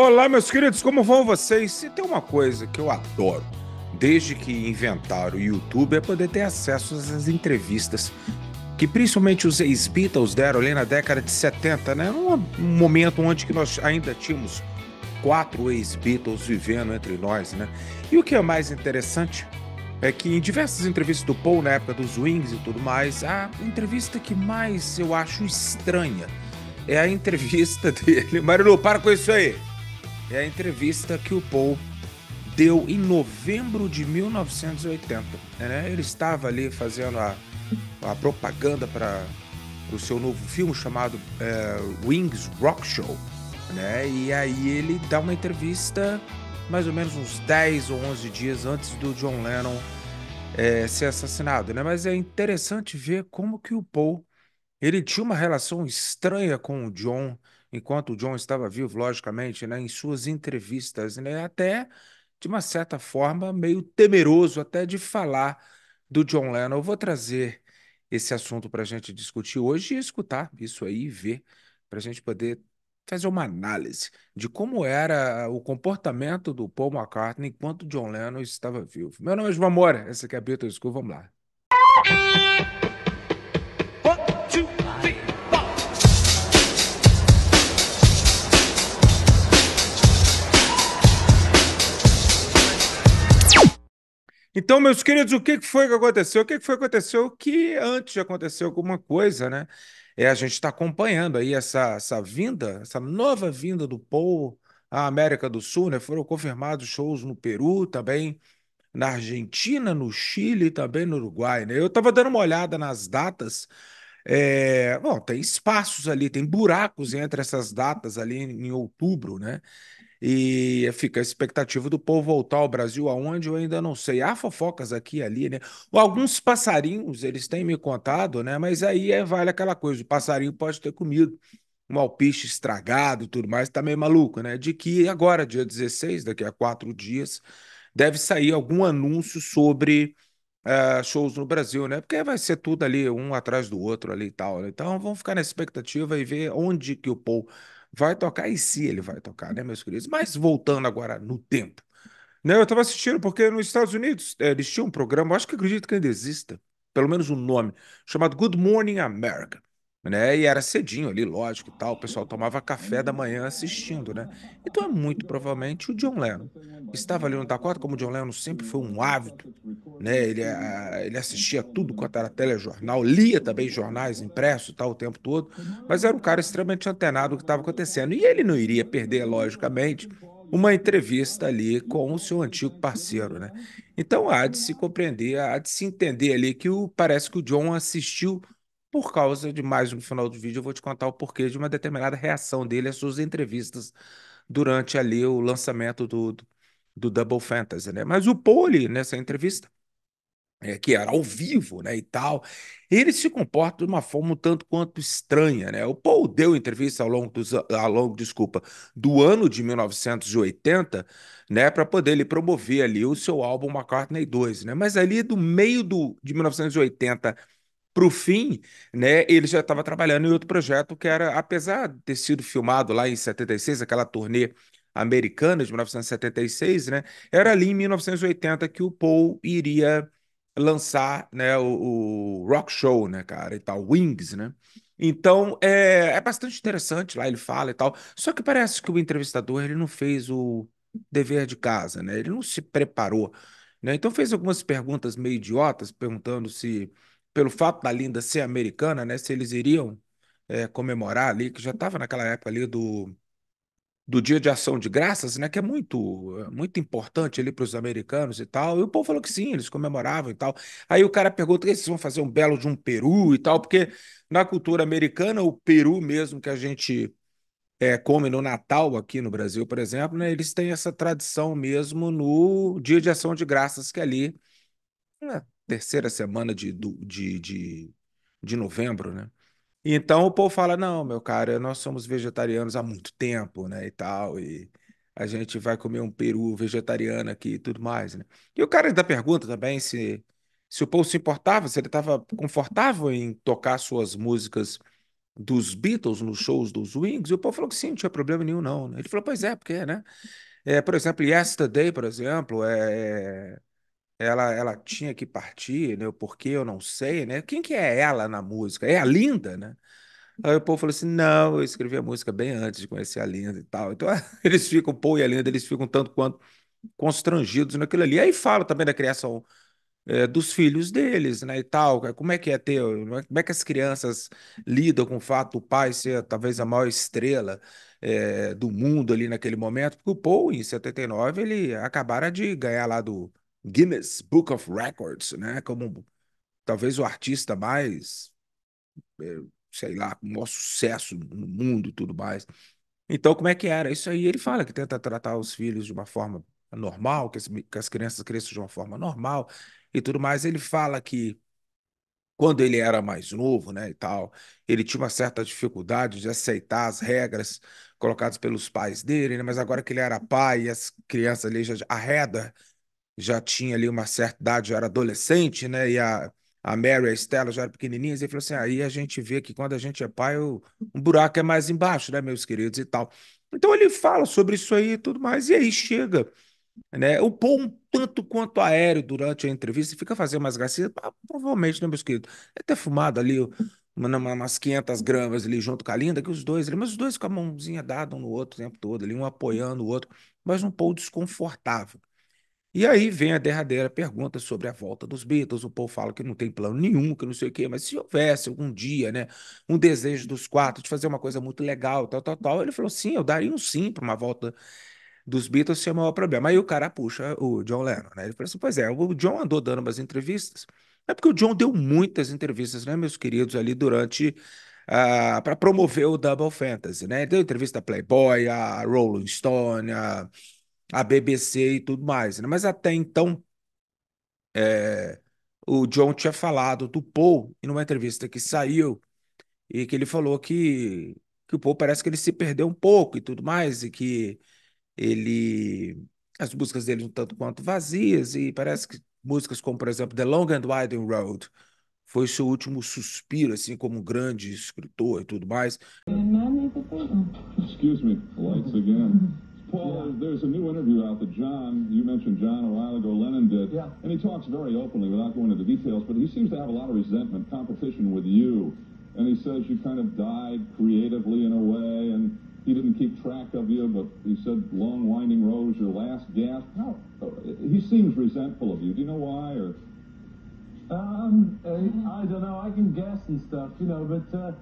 Olá, meus queridos, como vão vocês? Se tem uma coisa que eu adoro, desde que inventaram o YouTube, é poder ter acesso às entrevistas que principalmente os ex-Beatles deram ali na década de 70, né? Um momento onde que nós ainda tínhamos quatro ex-Beatles vivendo entre nós, né? E o que é mais interessante é que em diversas entrevistas do Paul na época dos Wings e tudo mais, a entrevista que mais eu acho estranha é a entrevista dele. Marilu, para com isso aí! é a entrevista que o Paul deu em novembro de 1980. É, né? Ele estava ali fazendo a, a propaganda para o seu novo filme chamado é, Wings Rock Show. Né? E aí ele dá uma entrevista mais ou menos uns 10 ou 11 dias antes do John Lennon é, ser assassinado, né? Mas é interessante ver como que o Paul ele tinha uma relação estranha com o John enquanto o John estava vivo, logicamente, né, em suas entrevistas, né, até de uma certa forma meio temeroso até de falar do John Lennon. Eu vou trazer esse assunto para a gente discutir hoje e escutar isso aí e ver, para a gente poder fazer uma análise de como era o comportamento do Paul McCartney enquanto John Lennon estava vivo. Meu nome é João Moura, essa aqui é a Beatles School, vamos lá. Então, meus queridos, o que foi que aconteceu? O que foi que aconteceu? Que antes aconteceu alguma coisa, né? É, a gente está acompanhando aí essa, essa vinda, essa nova vinda do Paul à América do Sul, né? Foram confirmados shows no Peru também, na Argentina, no Chile e também no Uruguai, né? Eu estava dando uma olhada nas datas. É... Bom, tem espaços ali, tem buracos entre essas datas ali em outubro, né? E eh, fica a expectativa do povo voltar ao Brasil, aonde eu ainda não sei. Há fofocas aqui e ali, né? Alguns passarinhos, eles têm me contado, né? Mas aí é, vale aquela coisa: o passarinho pode ter comido um alpiste estragado tudo mais, tá meio maluco, né? De que agora, dia 16, daqui a quatro dias, deve sair algum anúncio sobre uh, shows no Brasil, né? Porque vai ser tudo ali, um atrás do outro ali e tal. Né? Então vamos ficar na expectativa e ver onde que o Paul vai tocar, e se ele vai tocar, né, meus queridos? Mas voltando agora no tempo. Né, eu estava assistindo, porque nos Estados Unidos é, eles tinham um programa, acho que acredito que ainda exista, pelo menos um nome, chamado Good Morning America né? E era cedinho ali, lógico, tal. O pessoal tomava café da manhã assistindo, né? Então é muito provavelmente o John Lennon estava ali no Dakota, como o John Lennon sempre foi um ávido, né? Ele, ah, ele assistia tudo quanto era telejornal, lia também jornais impressos, tal, o tempo todo. Mas era um cara extremamente antenado o que estava acontecendo e ele não iria perder, logicamente. Uma entrevista ali com o seu antigo parceiro, né? Então há de se compreender, há de se entender ali que o, parece que o John assistiu por causa de mais no final do vídeo eu vou te contar o porquê de uma determinada reação dele às suas entrevistas durante ali o lançamento do, do, do Double Fantasy, né? Mas o Paul nessa entrevista, é, que era ao vivo, né, e tal, ele se comporta de uma forma um tanto quanto estranha, né? O Paul deu entrevista ao longo dos, ao longo, desculpa, do ano de 1980, né, para poder ele promover ali o seu álbum McCartney 2, né? Mas ali do meio do de 1980 para o fim, né, ele já estava trabalhando em outro projeto que era, apesar de ter sido filmado lá em 76, aquela turnê americana de 1976, né, era ali em 1980 que o Paul iria lançar né, o, o rock show, né, cara, e tal, Wings, né? Então, é, é bastante interessante lá, ele fala e tal. Só que parece que o entrevistador ele não fez o dever de casa, né? Ele não se preparou. Né? Então fez algumas perguntas meio idiotas, perguntando se pelo fato da Linda ser americana, né? Se eles iriam é, comemorar ali, que já estava naquela época ali do, do Dia de Ação de Graças, né? Que é muito, muito importante ali para os americanos e tal. E o povo falou que sim, eles comemoravam e tal. Aí o cara pergunta se eles vão fazer um belo de um peru e tal, porque na cultura americana o peru mesmo que a gente é, come no Natal aqui no Brasil, por exemplo, né, eles têm essa tradição mesmo no Dia de Ação de Graças, que é ali né, terceira semana de, de, de, de novembro, né? Então o povo fala: não, meu cara, nós somos vegetarianos há muito tempo, né? E tal, e a gente vai comer um peru vegetariano aqui e tudo mais, né? E o cara ainda pergunta também se, se o povo se importava, se ele estava confortável em tocar suas músicas dos Beatles nos shows dos Wings, e o povo falou que sim, não tinha problema nenhum, não. Né? Ele falou, pois é, porque, né? É, por exemplo, Yesterday, por exemplo, é, ela, ela tinha que partir, né? Porque eu não sei, né? Quem que é ela na música? É a Linda, né? Aí o povo falou assim: não, eu escrevi a música bem antes de conhecer a Linda e tal. Então eles ficam, pô, e a Linda, eles ficam tanto quanto constrangidos naquilo ali. Aí fala também da criação é, dos filhos deles, né? E tal. É, como é que é ter, é, como é que as crianças lidam com o fato do pai ser talvez a maior estrela é, do mundo ali naquele momento? Porque o Paul, em 79, ele acabara de ganhar lá do Guinness Book of Records, né? Como talvez o artista mais, é, sei lá, com maior sucesso no mundo e tudo mais. Então, como é que era? Isso aí ele fala que tenta tratar os filhos de uma forma normal, que as, que as crianças cresçam de uma forma normal e tudo mais. Ele fala que quando ele era mais novo, né, e tal, ele tinha uma certa dificuldade de aceitar as regras colocadas pelos pais dele, né, mas agora que ele era pai e as crianças ali já arreda já tinha ali uma certa idade, já era adolescente, né? E a, a Mary, a Estela já eram pequenininhas, e falou assim: aí a gente vê que quando a gente é pai, o, um buraco é mais embaixo, né, meus queridos, e tal. Então ele fala sobre isso aí e tudo mais, e aí chega. Né? O Paul, um tanto quanto aéreo durante a entrevista, fica fazendo mais gracinha, provavelmente, né, meus queridos? É ter fumado ali uma, umas 500 gramas ali junto com a Linda, que os dois ali, mas os dois com a mãozinha dada um no outro o tempo todo, ali, um apoiando o outro, mas um pouco desconfortável. E aí vem a derradeira pergunta sobre a volta dos Beatles. O povo fala que não tem plano nenhum, que não sei o quê, mas se houvesse algum dia, né, um desejo dos quatro de fazer uma coisa muito legal, tal, tal, tal, ele falou: sim, eu daria um sim para uma volta dos Beatles sem o maior problema. Aí o cara puxa o John Lennon, né? Ele falou assim: pois é, o John andou dando umas entrevistas. É porque o John deu muitas entrevistas, né, meus queridos, ali durante Uh, ah, para promover o Double Fantasy, né? deu entrevista a Playboy, a Rolling Stone, a a BBC e tudo mais. Né? Mas até então, é, o John tinha falado do Paul em uma entrevista que saiu e que ele falou que, que o Paul parece que ele se perdeu um pouco e tudo mais, e que ele. As músicas dele um tanto quanto vazias, e parece que músicas como, por exemplo, The Long and Winding Road foi seu último suspiro, assim, como um grande escritor e tudo mais. Excuse me, lights again. Paul, yeah. there's a new interview out that John, you mentioned John a while ago, Lennon did. Yeah. And he talks very openly without going into details, but he seems to have a lot of resentment, competition with you. And he says you kind of died creatively in a way, and he didn't keep track of you, but he said long winding road was your last gasp. How, oh, he seems resentful of you. Do you know why? Or um, eh, I don't know. I can guess and stuff, you know, but. Uh,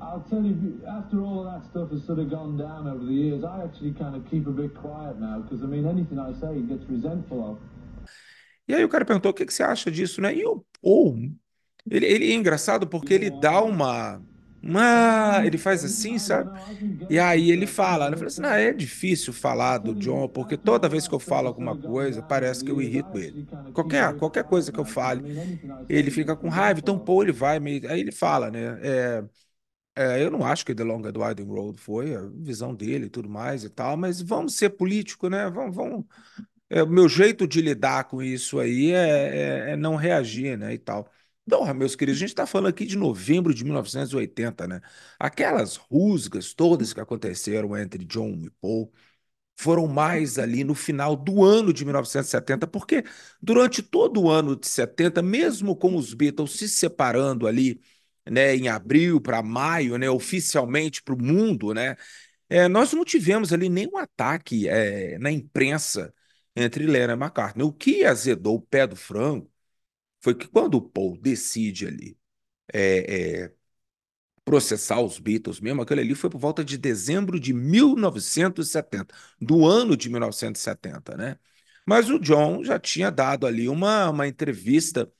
I'll tell you, after all that stuff has sort of gone down over the years, I actually kind of keep a bit quiet now, because I mean, anything I say he gets resentful of. E aí o cara perguntou, o que, que você acha disso, né? E o Paul, ele, ele é engraçado porque ele dá uma... uma ele faz assim, sabe? E aí ele fala, ele fala assim, não, é difícil falar do John, porque toda vez que eu falo alguma coisa, parece que eu irrito ele. Qualquer, qualquer coisa que eu fale, ele fica com raiva, então o Paul ele vai meio... Aí ele fala, né, é é, eu não acho que The Long and Road foi, a visão dele e tudo mais e tal, mas vamos ser político, né? Vamos. vamos... É, o meu jeito de lidar com isso aí é, é, é não reagir, né? E tal. Então, meus queridos, a gente está falando aqui de novembro de 1980, né? Aquelas rusgas todas que aconteceram entre John e Paul foram mais ali no final do ano de 1970, porque durante todo o ano de 70, mesmo com os Beatles se separando ali né, em abril para maio, né, oficialmente para o mundo, né, é, nós não tivemos ali nenhum ataque é, na imprensa entre Lennon e McCartney. O que azedou o pé do frango foi que quando o Paul decide ali é, é processar os Beatles mesmo, aquilo ali foi por volta de dezembro de 1970, do ano de 1970, né? Mas o John já tinha dado ali uma, uma entrevista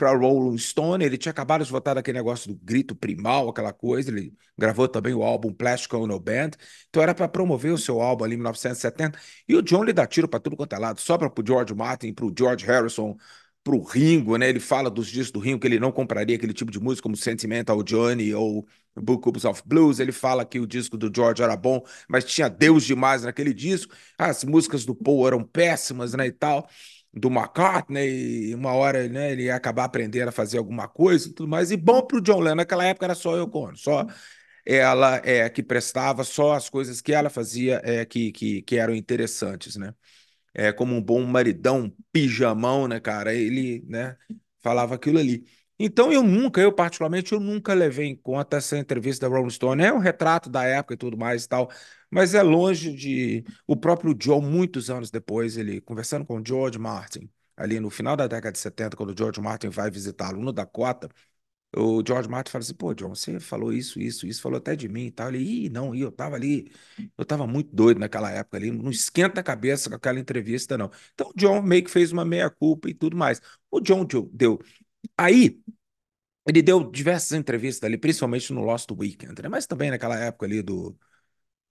para Rolling Stone. Ele tinha acabado de votar aquele negócio do grito primal, aquela coisa. Ele gravou também o álbum Plastic Ono Band. Então era para promover o seu álbum ali em 1970. E o John lhe dá tiro para tudo quanto é lado. Sobra para o George Martin, para o George Harrison, para o Ringo, né? Ele fala dos discos do Ringo que ele não compraria aquele tipo de música como Sentimental Johnny ou Book of Blues. Ele fala que o disco do George era bom, mas tinha Deus demais naquele disco. As músicas do Paul eram péssimas, né, e tal do McCartney, uma hora né, ele ia acabar aprendendo a fazer alguma coisa e tudo mais. E bom para o John Lennon, naquela época era só eu Ono, só uhum. ela é que prestava, só as coisas que ela fazia é, que, que, que eram interessantes, né? É, como um bom maridão, pijamão, né, cara? Ele né, falava aquilo ali. Então eu nunca, eu particularmente, eu nunca levei em conta essa entrevista da Rolling Stone. É um retrato da época e tudo mais e tal, mas é longe de o próprio Joe, muitos anos depois, ele conversando com o George Martin, ali no final da década de 70, quando o George Martin vai visitá-lo no Dakota, o George Martin fala assim, pô, John, você falou isso, isso, isso, falou até de mim e tal. Ele, ih, não, eu tava ali, eu tava muito doido naquela época ali, não esquenta a cabeça com aquela entrevista, não. Então o John meio que fez uma meia-culpa e tudo mais. O John deu Aí, ele deu diversas entrevistas ali, principalmente no Lost Weekend, né? mas também naquela época ali do,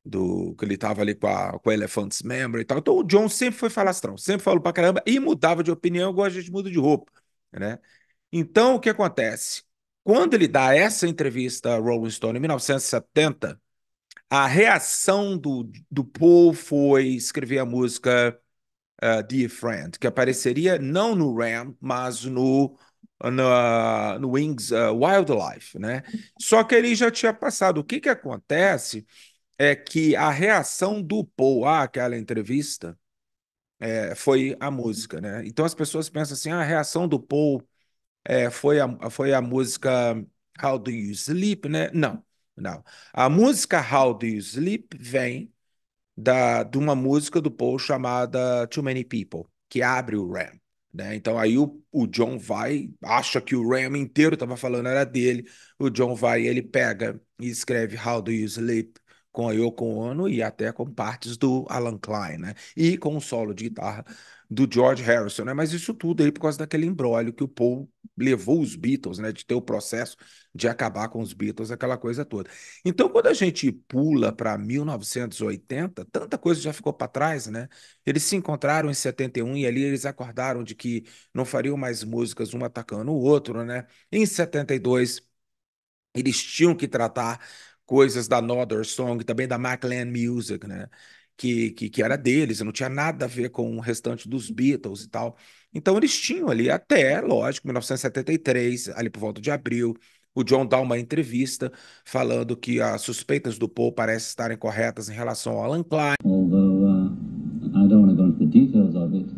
do que ele tava ali com a, com a Elephant's Memory e tal. Então o John sempre foi falastrão, sempre falou pra caramba e mudava de opinião igual a gente muda de roupa, né? Então o que acontece? Quando ele dá essa entrevista a Rolling Stone em 1970, a reação do, do Paul foi escrever a música uh, Dear Friend, que apareceria não no Ram, mas no na, ah, no Wings uh, Wildlife, né? Só que ele já tinha passado. O que, que acontece é que a reação do Paul àquela entrevista é, foi a música, né? Então as pessoas pensam assim, ah, a reação do Paul é, foi, a, foi a música How Do You Sleep, né? Não, não. A música How Do You Sleep vem da, de uma música do Paul chamada Too Many People, que abre o Ram. Né? Então aí o, o John vai, acha que o Ram inteiro estava falando era dele, o John vai ele pega e escreve How Do You Sleep? com a Yoko Ono e até com partes do Alan Klein, né? E com o solo de guitarra do George Harrison, né? Mas isso tudo aí por causa daquele embrólio que o Paul levou os Beatles, né? De ter o processo de acabar com os Beatles, aquela coisa toda. Então, quando a gente pula para 1980, tanta coisa já ficou para trás, né? Eles se encontraram em 71 e ali eles acordaram de que não fariam mais músicas um atacando o outro, né? Em 72 eles tinham que tratar coisas da Northern Song, também da Maclan Music, né? Que, que, que, era deles, não tinha nada a ver com o restante dos Beatles e tal. Então eles tinham ali até, lógico, 1973, ali por volta de abril, o John dá uma entrevista falando que as suspeitas do Paul parecem estarem corretas em relação ao Alan Klein. Although uh, I don't want to go into details of it,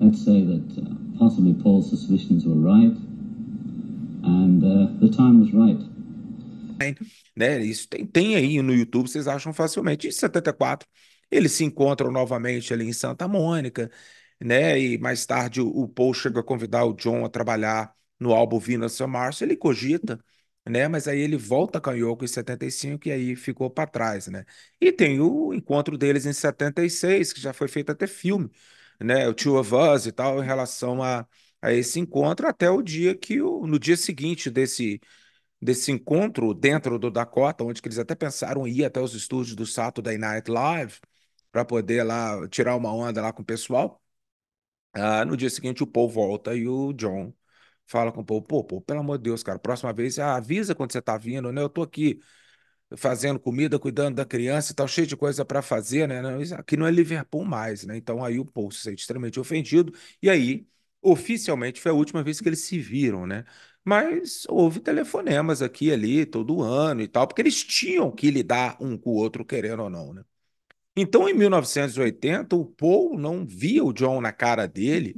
let's say that uh, possibly Paul's suspicions were right and uh, the time was right né? Isso tem, tem aí no YouTube, vocês acham facilmente. Em 74, eles se encontram novamente ali em Santa Mônica, né? E mais tarde o, o Paul chega a convidar o John a trabalhar no álbum Venus on Mars, ele cogita, né? Mas aí ele volta com a Yoko em 75 e aí ficou para trás, né? E tem o encontro deles em 76, que já foi feito até filme, né? O Two of Us e tal, em relação a, a esse encontro, até o dia que, o, no dia seguinte desse desse encontro dentro do Dakota, onde eles até pensaram em ir até os estúdios do Sato da Night Live para poder lá tirar uma onda lá com o pessoal. Ah, no dia seguinte o Paul volta e o John fala com o Paul, pô, pelo amor de Deus, cara, próxima vez ah, avisa quando você tá vindo, né? Eu tô aqui fazendo comida, cuidando da criança e tal, cheio de coisa para fazer, né? aqui não é Liverpool mais, né? Então aí o Paul se sente extremamente ofendido e aí oficialmente foi a última vez que eles se viram, né? mas houve telefonemas aqui e ali todo ano e tal, porque eles tinham que lidar um com o outro, querendo ou não, né? Então, em 1980, o Paul não via o John na cara dele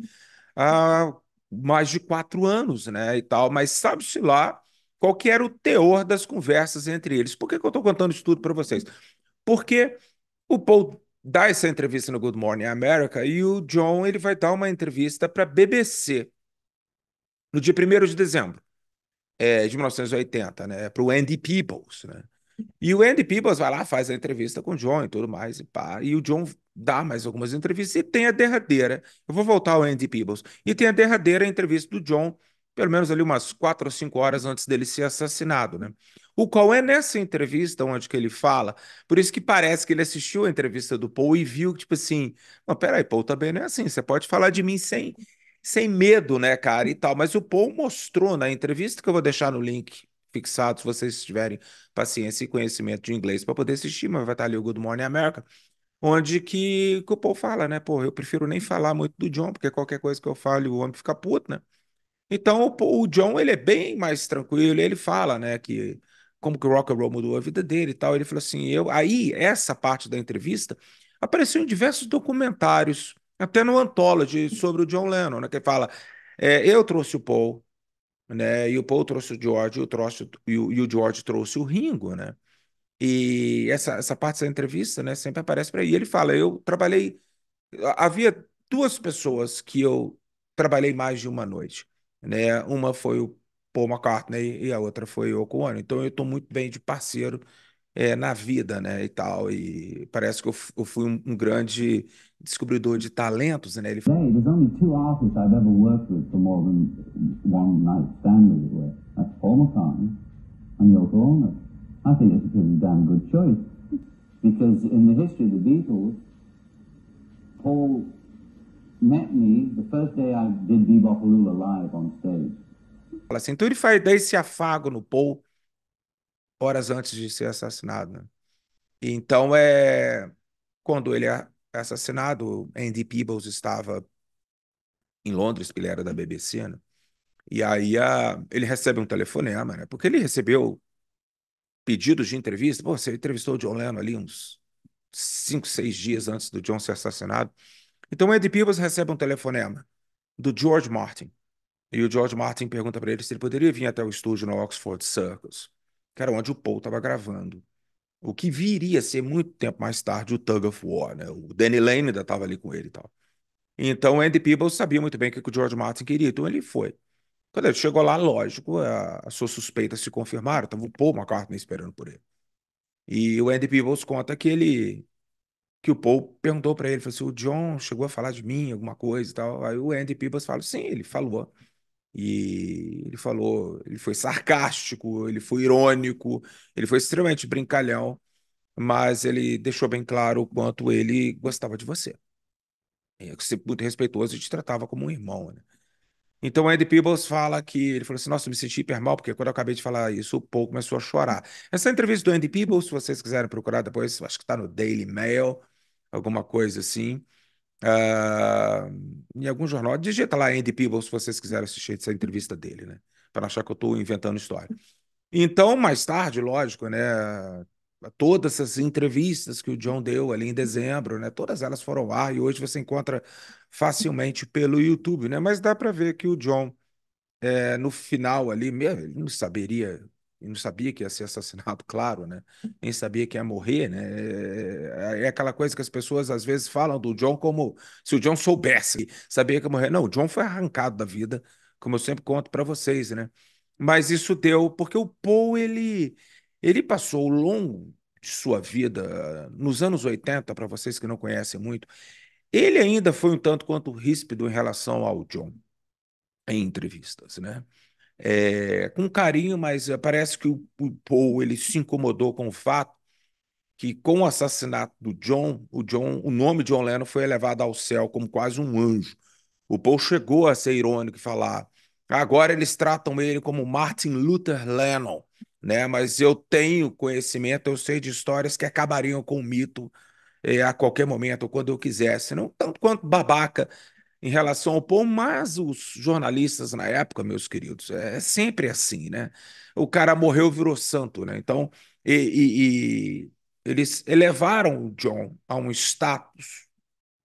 há mais de quatro anos, né, e tal, mas sabe-se lá qual que era o teor das conversas entre eles. Por que, que eu estou contando isso tudo para vocês? Porque o Paul dá essa entrevista no Good Morning America e o John ele vai dar uma entrevista para a BBC, no dia 1 de dezembro é, de 1980, né? Para o Andy Peebles, né? E o Andy Peebles vai lá, faz a entrevista com o John e tudo mais, e pá. E o John dá mais algumas entrevistas e tem a derradeira. Eu vou voltar ao Andy Peebles. E tem a derradeira entrevista do John, pelo menos ali umas quatro ou cinco horas antes dele ser assassinado, né? O qual é nessa entrevista onde que ele fala, por isso que parece que ele assistiu a entrevista do Paul e viu, tipo assim, não, peraí, Paul também não é assim, você pode falar de mim sem sem medo, né, cara, e hum. tal. Mas o Paul mostrou na entrevista que eu vou deixar no link fixado, se vocês tiverem paciência e conhecimento de inglês para poder assistir, mas vai estar ali o Good Morning America, onde que, que o Paul fala, né, pô, eu prefiro nem falar muito do John, porque qualquer coisa que eu fale o homem fica puto, né? Então o, o John, ele é bem mais tranquilo, ele fala, né, que como que o rock and roll mudou a vida dele e tal. Ele falou assim, eu aí essa parte da entrevista apareceu em diversos documentários até no Anthology, sobre o John Lennon, né, que fala, é, eu trouxe o Paul, né, e o Paul trouxe o George, trouxe, e, o, e o George trouxe o Ringo, né? E essa, essa parte dessa entrevista, né, sempre aparece para ele. ele fala, eu trabalhei, havia duas pessoas que eu trabalhei mais de uma noite, né? Uma foi o Paul McCartney e a outra foi o Yoko Ono. Então eu estou muito bem de parceiro é, na vida, né, e tal. E parece que eu, eu fui um, um, grande descobridor de talentos, né? Ele... fala there's only two artists I've ever worked with for more than one night stand, as it were. That's Paul McCartney and Yoko Ono. I think it's a pretty damn good choice because in the history of the Beatles, Paul met me the first day I did live on stage. Assim, então ele faz, dá esse afago no Paul, horas antes de ser assassinado. Né? Então, é, quando ele é assassinado, Andy Peebles estava em Londres, ele era da BBC, né? E aí a, ele recebe um telefonema, né? Porque ele recebeu pedidos de entrevista. Pô, você entrevistou o John Lennon ali uns cinco, seis dias antes do John ser assassinado. Então o Ed Peebles recebe um telefonema do George Martin. E o George Martin pergunta para ele se ele poderia vir até o estúdio no Oxford Circus que era onde o Paul estava gravando. O que viria a ser muito tempo mais tarde o Tug of War, né? O Danny Lane ainda estava ali com ele e tal. Então Andy Peebles sabia muito bem o que o George Martin queria, então ele foi. Quando ele chegou lá, lógico, as suas suspeitas se confirmaram, estava o Paul McCartney esperando por ele. E o Andy Peebles conta que ele que o Paul perguntou para ele, falou assim, o John chegou a falar de mim, alguma coisa e tal. Aí o Andy Peebles fala, sim, ele falou. E ele falou, ele foi sarcástico, ele foi irônico, ele foi extremamente brincalhão, mas ele deixou bem claro o quanto ele gostava de você. E é ser muito respeitoso e te tratava como um irmão, né? Então, Andy Peebles fala que ele falou assim: Nossa, eu me senti hiper mal, porque quando eu acabei de falar isso, o Paul começou a chorar. Essa entrevista do Andy Peebles, se vocês quiserem procurar depois, acho que está no Daily Mail, alguma coisa assim. Uh, em algum jornal. Digita lá Andy Peebles se vocês quiserem assistir essa entrevista dele, né? Para achar que eu estou inventando história. Então, mais tarde, lógico, né? Todas essas entrevistas que o John deu ali em dezembro, né? Todas elas foram ao ar e hoje você encontra facilmente pelo YouTube, né? Mas dá para ver que o John, é, no final ali, mesmo, ele não saberia e não sabia que ia ser assassinado, claro, né? Nem sabia que ia morrer, né? É, é, aquela coisa que as pessoas às vezes falam do John como se o John soubesse, sabia que ia morrer. Não, o John foi arrancado da vida, como eu sempre conto para vocês, né? Mas isso deu porque o Paul ele ele passou ao longo de sua vida nos anos 80, para vocês que não conhecem muito, ele ainda foi um tanto quanto ríspido em relação ao John em entrevistas, né? é, com carinho, mas parece que o, o Paul ele se incomodou com o fato que com o assassinato do John, o John, o nome John Lennon foi elevado ao céu como quase um anjo. O Paul chegou a ser irônico e falar: agora eles tratam ele como Martin Luther Lennon, né? Mas eu tenho conhecimento, eu sei de histórias que acabariam com o mito é, a qualquer momento, ou quando eu quisesse, não tanto quanto babaca em relação ao povo, mas os jornalistas na época, meus queridos, é, é sempre assim, né? O cara morreu, virou santo, né? Então, e, e, e eles elevaram o John a um status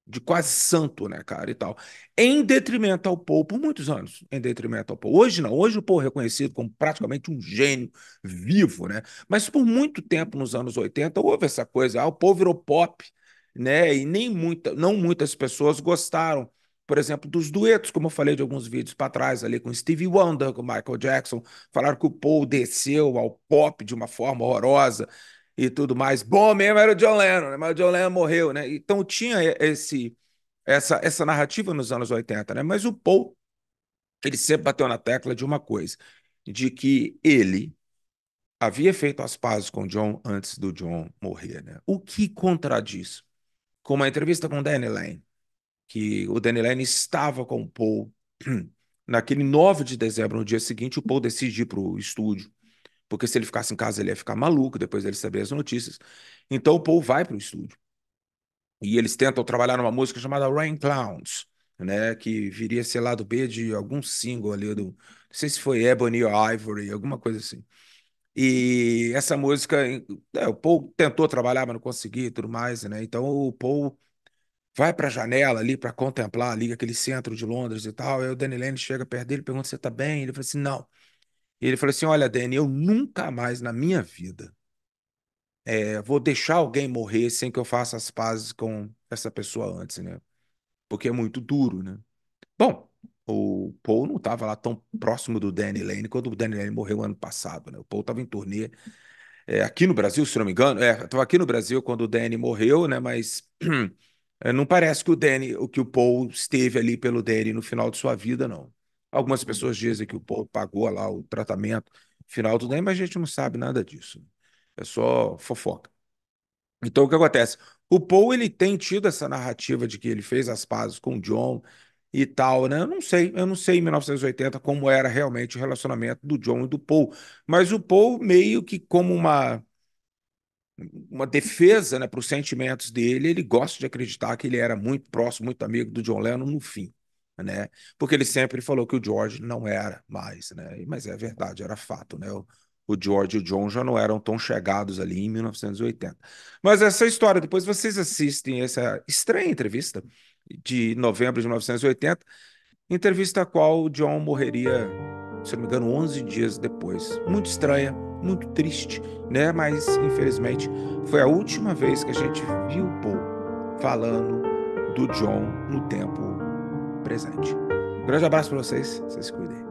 de quase santo, né, cara, e tal. Em detrimento ao Paul, por muitos anos, em detrimento ao Paul. Hoje não, hoje o Paul é reconhecido como praticamente um gênio vivo, né? Mas por muito tempo, nos anos 80, houve essa coisa, ah, o Paul virou pop, né? E nem muita, não muitas pessoas gostaram por exemplo, dos duetos, como eu falei de alguns vídeos para trás ali com Stevie Wonder, com Michael Jackson, falaram que o Paul desceu ao pop de uma forma horrorosa e tudo mais. Bom mesmo era o John Lennon, né? mas o John Lennon morreu, né? Então tinha esse essa essa narrativa nos anos 80, né? Mas o Paul ele sempre bateu na tecla de uma coisa, de que ele havia feito as pazes com John antes do John morrer, né? O que contradiz? Com uma entrevista com Danny Lane, que o Danny Lane estava com o Paul. Naquele 9 de dezembro, no dia seguinte, o Paul decide ir para o estúdio, porque se ele ficasse em casa ele ia ficar maluco depois dele saber as notícias. Então o Paul vai para o estúdio. E eles tentam trabalhar numa música chamada Rain Clowns, né, que viria a ser lado B de algum single ali do, não sei se foi Ebony ou Ivory, alguma coisa assim. E essa música, é, o Paul tentou trabalhar, mas não conseguia e tudo mais, né? Então o Paul vai para a janela ali para contemplar ali aquele centro de Londres e tal. Aí o Danny Lane chega perto dele, pergunta se está bem. Ele fala assim: não. Ele falou assim: olha, Danny, eu nunca mais na minha vida é, vou deixar alguém morrer sem que eu faça as pazes com essa pessoa antes, né? Porque é muito duro, né? Bom, o Paul não estava lá tão próximo do Danny Lane quando o Danny Lane morreu ano passado, né? O Paul estava em turnê é, aqui no Brasil, se não me engano. É, estava aqui no Brasil quando o Danny morreu, né? Mas É, não parece que o Danny, que o Paul esteve ali pelo Danny no final de sua vida, não. Algumas uhum. pessoas dizem que o Paul pagou lá o tratamento final do Danny, mas a gente não sabe nada disso. Né? É só fofoca. Então o que acontece? O Paul ele tem tido essa narrativa de que ele fez as pazes com o John e tal, né? Eu não sei, eu não sei em 1980 como era realmente o relacionamento do John e do Paul, mas o Paul meio que como uma uma defesa né, para os sentimentos dele, ele gosta de acreditar que ele era muito próximo, muito amigo do John Lennon no fim, né? Porque ele sempre falou que o George não era mais, né? Mas é verdade, era fato, né? O, o George e o John já não eram tão chegados ali em 1980. Mas essa história, depois vocês assistem essa estranha entrevista de novembro de 1980, entrevista a qual o John morreria se não me engano, 11 dias depois. Muito estranha, muito triste, né? Mas, infelizmente, foi a última vez que a gente viu Paul falando do John no tempo presente. Um grande abraço para vocês, vocês se cuidem.